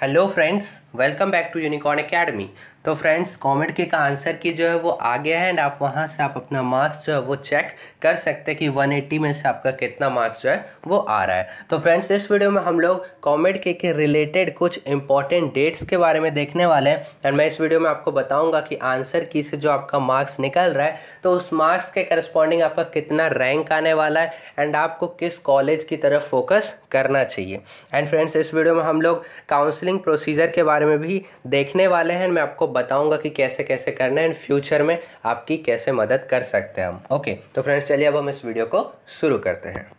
Hello friends, welcome back to Unicorn Academy. तो friends comment के का आंसर की जो है वो आ गया है एंड आप वहाँ से आप अपना मार्क्स जो है वो चेक कर सकते हैं कि 180 में से आपका कितना मार्क्स जो है वो आ रहा है तो फ्रेंड्स इस वीडियो में हम लोग कॉमेड के के रिलेटेड कुछ इंपॉर्टेंट डेट्स के बारे में देखने वाले हैं एंड मैं इस वीडियो में आपको बताऊँगा कि आंसर की से जो आपका मार्क्स निकल रहा है तो उस मार्क्स के करस्पॉन्डिंग आपका कितना रैंक आने वाला है एंड आपको किस कॉलेज की तरफ फोकस करना चाहिए एंड फ्रेंड्स इस वीडियो में हम लोग काउंसलिंग प्रोसीजर के बारे में भी देखने वाले हैं मैं आपको बताऊंगा कि कैसे कैसे करना है एंड फ्यूचर में आपकी कैसे मदद कर सकते हैं हम ओके तो फ्रेंड्स चलिए अब हम इस वीडियो को शुरू करते हैं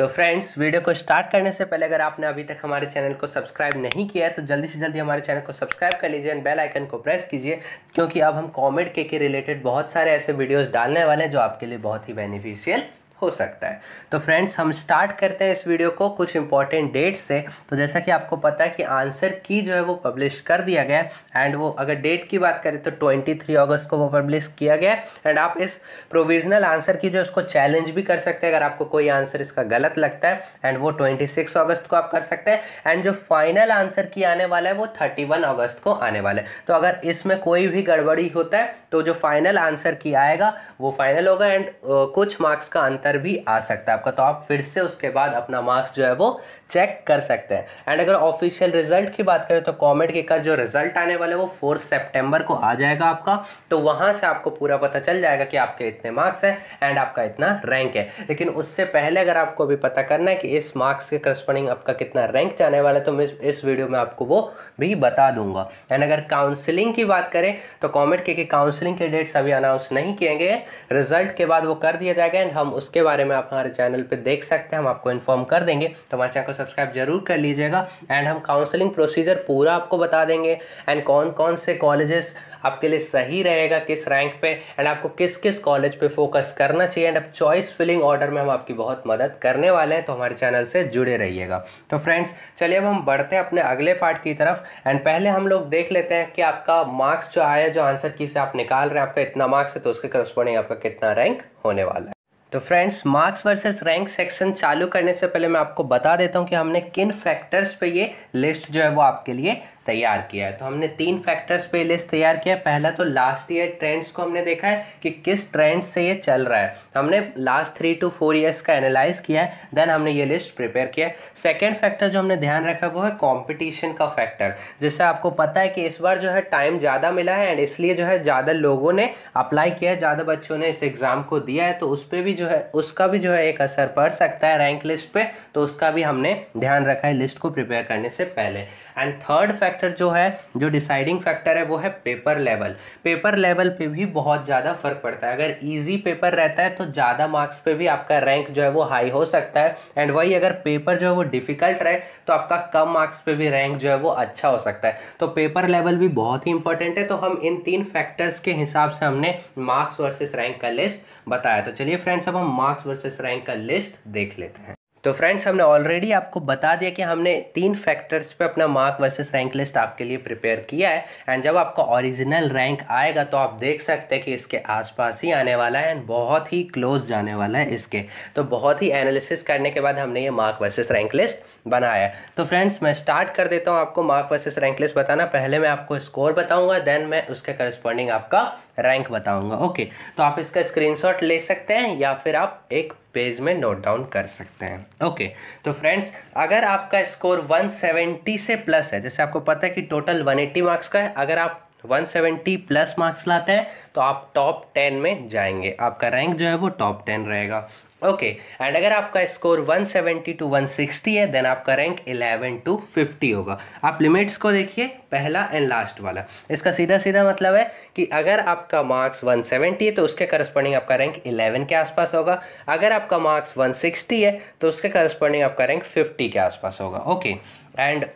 तो फ्रेंड्स वीडियो को स्टार्ट करने से पहले अगर आपने अभी तक हमारे चैनल को सब्सक्राइब नहीं किया है तो जल्दी से जल्दी हमारे चैनल को सब्सक्राइब कर लीजिए एंड बेल आइकन को प्रेस कीजिए क्योंकि अब हम कॉमेड के के रिलेटेड बहुत सारे ऐसे वीडियोज़ डालने वाले हैं जो आपके लिए बहुत ही बेनिफिशियल हो सकता है तो फ्रेंड्स हम स्टार्ट करते हैं इस वीडियो को कुछ इंपॉर्टेंट डेट से तो जैसा कि आपको पता है कि आंसर की जो है वो पब्लिश कर दिया गया है एंड वो अगर डेट की बात करें तो ट्वेंटी थ्री अगस्त को वो पब्लिश किया गया एंड आप इस प्रोविजनल आंसर की जो उसको चैलेंज भी कर सकते हैं अगर आपको कोई आंसर इसका गलत लगता है एंड वो ट्वेंटी सिक्स अगस्त को आप कर सकते हैं एंड जो फाइनल आंसर की आने वाला है वो थर्टी वन अगस्त को आने वाला है तो अगर इसमें कोई भी गड़बड़ी होता है तो जो फाइनल आंसर की आएगा वो फाइनल होगा एंड कुछ मार्क्स का अंतर अंतर भी आ सकता है आपका तो आप फिर से उसके बाद अपना मार्क्स जो है वो चेक कर सकते हैं एंड अगर ऑफिशियल रिजल्ट की बात करें तो कॉमेट के कर जो रिजल्ट आने वाले वो फोर्थ सेप्टेम्बर को आ जाएगा आपका तो वहाँ से आपको पूरा पता चल जाएगा कि आपके इतने मार्क्स हैं एंड आपका इतना रैंक है लेकिन उससे पहले अगर आपको भी पता करना है कि इस मार्क्स के करस्पॉन्डिंग आपका कितना रैंक जाने वाला है तो मैं इस वीडियो में आपको वो भी बता दूंगा एंड अगर काउंसिलिंग की बात करें तो कॉमेट के काउंसिलिंग के डेट्स अभी अनाउंस नहीं किएंगे रिजल्ट के बाद वो कर दिया जाएगा एंड हम उसके उसके बारे में आप हमारे चैनल पर देख सकते हैं हम आपको इन्फॉर्म कर देंगे तो हमारे चैनल को सब्सक्राइब जरूर कर लीजिएगा एंड हम काउंसलिंग प्रोसीजर पूरा आपको बता देंगे एंड कौन कौन से कॉलेजेस आपके लिए सही रहेगा किस रैंक पे एंड आपको किस किस कॉलेज पे फोकस करना चाहिए एंड अब चॉइस फिलिंग ऑर्डर में हम आपकी बहुत मदद करने वाले हैं तो हमारे चैनल से जुड़े रहिएगा तो फ्रेंड्स चलिए अब हम बढ़ते हैं अपने अगले पार्ट की तरफ एंड पहले हम लोग देख लेते हैं कि आपका मार्क्स जो आया जो आंसर की से आप निकाल रहे हैं आपका इतना मार्क्स है तो उसके करस्पॉन्डिंग आपका कितना रैंक होने वाला है तो friends marks versus rank section चालू करने से पहले मैं आपको बता देता हूं कि हमने किन फैक्टर्स पे ये लिस्ट जो है वो आपके लिए तैयार किया है तो हमने तीन फैक्टर्स पे लिस्ट तैयार किया है पहला तो लास्ट ईयर ट्रेंड्स को हमने देखा है कि किस ट्रेंड से ये चल रहा है हमने last three two four years का एनालाइज किया है देन हमने ये लिस्ट प्रिपेयर किया है सेकेंड फैक्टर जो हमने ध्यान रखा वो है कॉम्पिटिशन का फैक्टर जिससे आपको पता है कि इस बार जो है टाइम ज़्यादा मिला है एंड इसलिए जो है ज़्यादा लोगों ने अप्लाई किया है ज़्यादा बच्चों ने इस एग्ज़ाम को दिया है तो उस पर भी जो है उसका भी जो है एक असर पड़ सकता है रैंक लिस्ट पर तो उसका भी हमने ध्यान रखा है लिस्ट को प्रिपेयर करने से पहले एंड थर्ड फैक्टर फैक्टर जो है जो डिसाइडिंग फैक्टर है वो है पेपर लेवल पेपर लेवल पे भी बहुत ज़्यादा फर्क पड़ता है अगर ईजी पेपर रहता है तो ज़्यादा मार्क्स पे भी आपका रैंक जो है वो हाई हो सकता है एंड वही अगर पेपर जो है वो डिफिकल्ट रहे तो आपका कम मार्क्स पे भी रैंक जो है वो अच्छा हो सकता है तो पेपर लेवल भी बहुत ही इंपॉर्टेंट है तो हम इन तीन फैक्टर्स के हिसाब से हमने मार्क्स वर्सेस रैंक का लिस्ट बताया तो चलिए फ्रेंड्स अब हम मार्क्स वर्सेस रैंक का लिस्ट देख लेते हैं तो फ्रेंड्स हमने ऑलरेडी आपको बता दिया कि हमने तीन फैक्टर्स पे अपना मार्क वर्सेस रैंक लिस्ट आपके लिए प्रिपेयर किया है एंड जब आपका ओरिजिनल रैंक आएगा तो आप देख सकते हैं कि इसके आसपास ही आने वाला है एंड बहुत ही क्लोज जाने वाला है इसके तो बहुत ही एनालिसिस करने के बाद हमने ये मार्क वर्सेस रैंक लिस्ट बनाया तो फ्रेंड्स मैं स्टार्ट कर देता हूँ आपको मार्क वर्सेस रैंक लिस्ट बताना पहले मैं आपको स्कोर बताऊँगा देन मैं उसके करस्पॉन्डिंग आपका रैंक बताऊंगा ओके तो आप इसका स्क्रीनशॉट ले सकते हैं या फिर आप एक पेज में नोट डाउन कर सकते हैं ओके तो फ्रेंड्स अगर आपका स्कोर 170 से प्लस है जैसे आपको पता है कि टोटल 180 मार्क्स का है अगर आप 170 प्लस मार्क्स लाते हैं तो आप टॉप 10 में जाएंगे आपका रैंक जो है वो टॉप 10 रहेगा ओके okay. एंड अगर आपका स्कोर 170 टू वन है देन आपका रैंक 11 टू 50 होगा आप लिमिट्स को देखिए पहला एंड लास्ट वाला इसका सीधा सीधा मतलब है कि अगर आपका मार्क्स 170 है तो उसके करस्पॉन्डिंग आपका रैंक 11 के आसपास होगा अगर आपका मार्क्स 160 है तो उसके करस्पॉन्डिंग आपका रैंक 50 के आसपास होगा ओके okay. एंड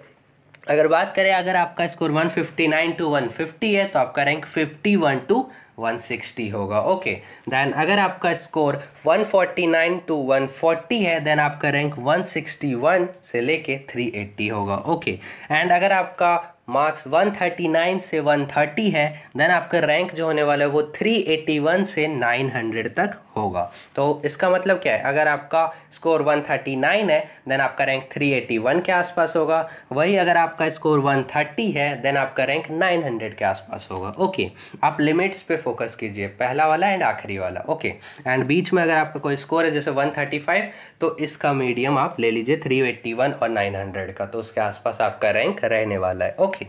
अगर बात करें अगर आपका स्कोर 159 टू 150 है तो आपका रैंक 51 टू 160 होगा ओके देन अगर आपका स्कोर 149 टू 140 है देन आपका रैंक 161 से लेके 380 होगा ओके okay. एंड अगर आपका मार्क्स 139 से 130 है देन आपका रैंक जो होने वाला है वो 381 से 900 तक होगा तो इसका मतलब क्या है अगर आपका स्कोर 139 है देन आपका रैंक 381 के आसपास होगा वही अगर आपका स्कोर 130 है देन आपका रैंक 900 के आसपास होगा ओके आप लिमिट्स पे फोकस कीजिए पहला वाला एंड आखिरी वाला ओके एंड बीच में अगर आपका कोई स्कोर है जैसे 135 तो इसका मीडियम आप ले लीजिए 381 और 900 का तो उसके आसपास आपका रैंक रहने वाला है ओके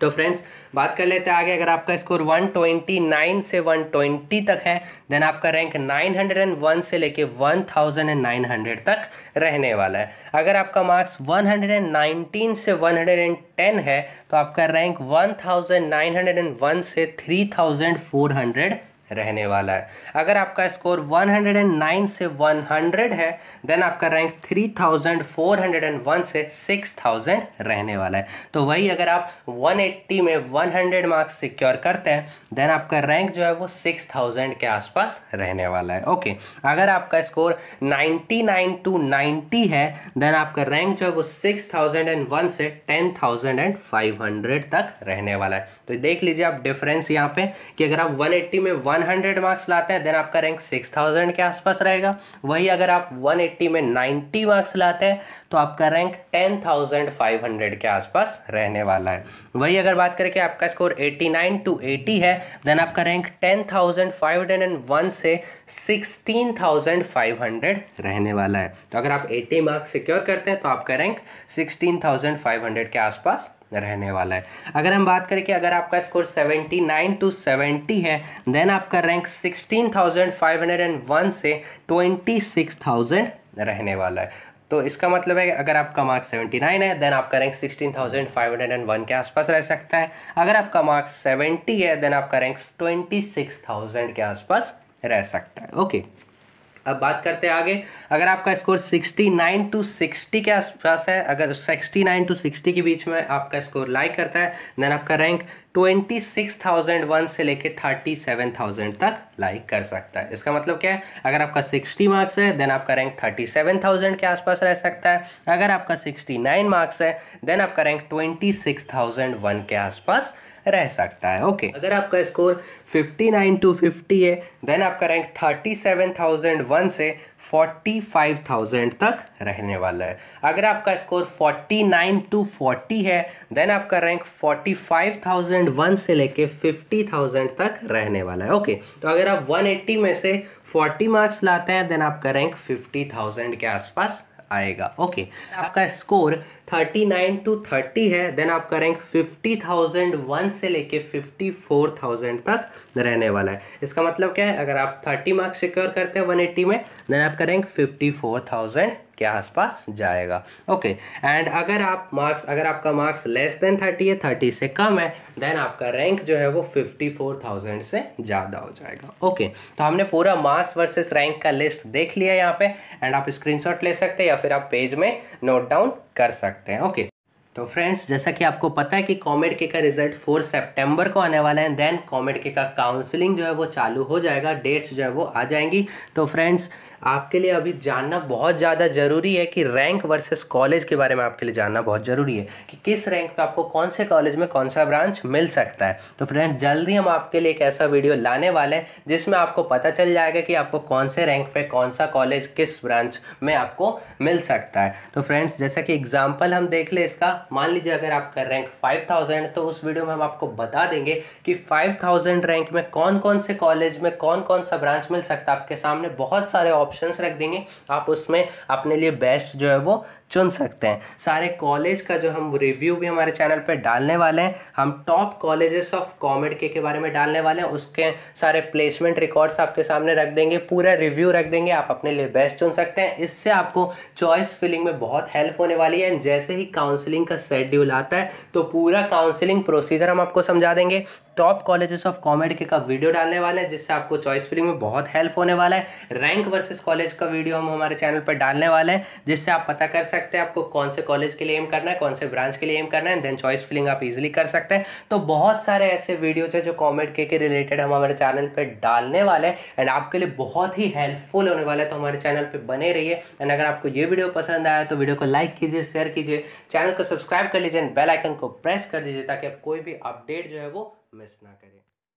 तो फ्रेंड्स बात कर लेते हैं आगे अगर आपका स्कोर 129 से 120 तक है देन आपका रैंक 901 से लेके 1900 तक रहने वाला है अगर आपका मार्क्स 119 से 110 है तो आपका रैंक 1901 से 3400 रहने वाला है अगर आपका स्कोर 109 से 100 है देन आपका रैंक 3401 से 6000 रहने वाला है तो वही अगर आप 180 में 100 मार्क्स सिक्योर करते हैं देन आपका रैंक जो है वो 6000 के आसपास रहने वाला है ओके अगर आपका स्कोर 99 टू 90 है देन आपका रैंक जो है वो 6001 से 10500 तक रहने वाला है तो देख लीजिए आप डिफरेंस यहाँ पे कि अगर आप 180 में 100 मार्क्स लाते हैं देन आपका रैंक 6000 के आसपास रहेगा वही अगर आप 180 में 90 मार्क्स लाते हैं तो आपका रैंक 10500 के आसपास रहने वाला है वही अगर बात करें कि आपका स्कोर 89 टू 80 है देन आपका रैंक 10501 से 16500 रहने वाला है तो अगर आप 80 मार्क्स सिक्योर करते हैं तो आपका रैंक 16500 के आसपास रहने वाला है अगर हम बात करें कि अगर आपका स्कोर 79 टू 70 है देन आपका रैंक 16,501 से 26,000 रहने वाला है तो इसका मतलब है अगर आपका मार्क्स 79 है देन आपका रैंक 16,501 के आसपास रह सकता है अगर आपका मार्क्स 70 है देन आपका रैंक 26,000 के आसपास रह सकता है ओके okay. अब बात करते हैं आगे अगर आपका स्कोर 69 टू 60 के आसपास है अगर 69 टू 60 के बीच में आपका स्कोर लाइक करता है देन आपका रैंक 26,001 से लेके 37,000 तक लाइक कर सकता है इसका मतलब क्या है अगर आपका 60 मार्क्स है देन आपका रैंक 37,000 के आसपास रह सकता है अगर आपका 69 मार्क्स है देन आपका रैंक 26,001 के आसपास रह सकता है ओके अगर आपका स्कोर 59 टू 50 है देन आपका रैंक 37,001 से 45,000 तक रहने वाला है अगर आपका स्कोर 49 टू 40 है देन आपका रैंक 45,001 से लेके 50,000 तक रहने वाला है ओके तो अगर आप 180 में से 40 मार्क्स लाते हैं देन आपका रैंक 50,000 के आसपास आएगा ओके आपका स्कोर 39 टू 30 है देन आपका रैंक 50,001 से लेके 54,000 तक रहने वाला है इसका मतलब क्या है अगर आप 30 मार्क्स सिक्योर करते हैं 180 में देन आपका रैंक 54,000 के आसपास जाएगा ओके एंड अगर आप मार्क्स अगर आपका मार्क्स लेस देन थर्टी है थर्टी से कम है देन आपका रैंक जो है वो फिफ्टी फोर थाउजेंड से ज़्यादा हो जाएगा ओके तो हमने पूरा मार्क्स वर्सेस रैंक का लिस्ट देख लिया यहाँ पे एंड आप स्क्रीनशॉट ले सकते हैं या फिर आप पेज में नोट डाउन कर सकते हैं ओके तो फ्रेंड्स जैसा कि आपको पता है कि कॉमेड के का रिजल्ट फोर सितंबर को आने वाला है देन कॉमेड के का काउंसलिंग जो है वो चालू हो जाएगा डेट्स जो है वो आ जाएंगी तो फ्रेंड्स आपके लिए अभी जानना बहुत ज़्यादा ज़रूरी है कि रैंक वर्सेस कॉलेज के बारे में आपके लिए जानना बहुत ज़रूरी है कि किस रैंक पे आपको कौन से कॉलेज में कौन सा ब्रांच मिल सकता है तो फ्रेंड्स जल्दी हम आपके लिए एक ऐसा वीडियो लाने वाले हैं जिसमें आपको पता चल जाएगा कि आपको कौन से रैंक पर कौन सा कॉलेज किस ब्रांच में आपको मिल सकता है तो फ्रेंड्स जैसा कि एग्जाम्पल हम देख ले इसका मान लीजिए अगर आपका रैंक 5000 तो उस वीडियो में हम आपको बता देंगे कि 5000 रैंक में कौन कौन से कॉलेज में कौन कौन सा ब्रांच मिल सकता है आपके सामने बहुत सारे ऑप्शंस रख देंगे आप उसमें अपने लिए बेस्ट जो है वो चुन सकते हैं सारे कॉलेज का जो हम रिव्यू भी हमारे चैनल पर डालने वाले हैं हम टॉप कॉलेजेस ऑफ कॉमेड के के बारे में डालने वाले हैं उसके सारे प्लेसमेंट रिकॉर्ड्स आपके सामने रख देंगे पूरा रिव्यू रख देंगे आप अपने लिए बेस्ट चुन सकते हैं इससे आपको चॉइस फिलिंग में बहुत हेल्प होने वाली है एंड जैसे ही काउंसलिंग का शेड्यूल आता है तो पूरा काउंसिलिंग प्रोसीजर हम आपको समझा देंगे टॉप कॉलेजेस ऑफ कॉमेड के का वीडियो डालने वाले हैं जिससे आपको चॉइस फिलिंग में बहुत हेल्प होने वाला है रैंक वर्सेज कॉलेज का वीडियो हम हमारे चैनल पर डालने वाले हैं जिससे आप पता कर सकते सकते हैं आपको कौन से कॉलेज के लिए एम करना है कौन से ब्रांच के लिए एम करना है देन चॉइस फिलिंग आप इजिली कर सकते हैं तो बहुत सारे ऐसे वीडियोज है जो कॉमेंट के, रिलेटेड हम हमारे चैनल पर डालने वाले हैं एंड आपके लिए बहुत ही हेल्पफुल होने वाला है तो हमारे चैनल पर बने रहिए एंड अगर आपको ये वीडियो पसंद आया तो वीडियो को लाइक कीजिए शेयर कीजिए चैनल को सब्सक्राइब कर लीजिए एंड बेलाइकन को प्रेस कर दीजिए ताकि आप कोई भी अपडेट जो है वो मिस ना करें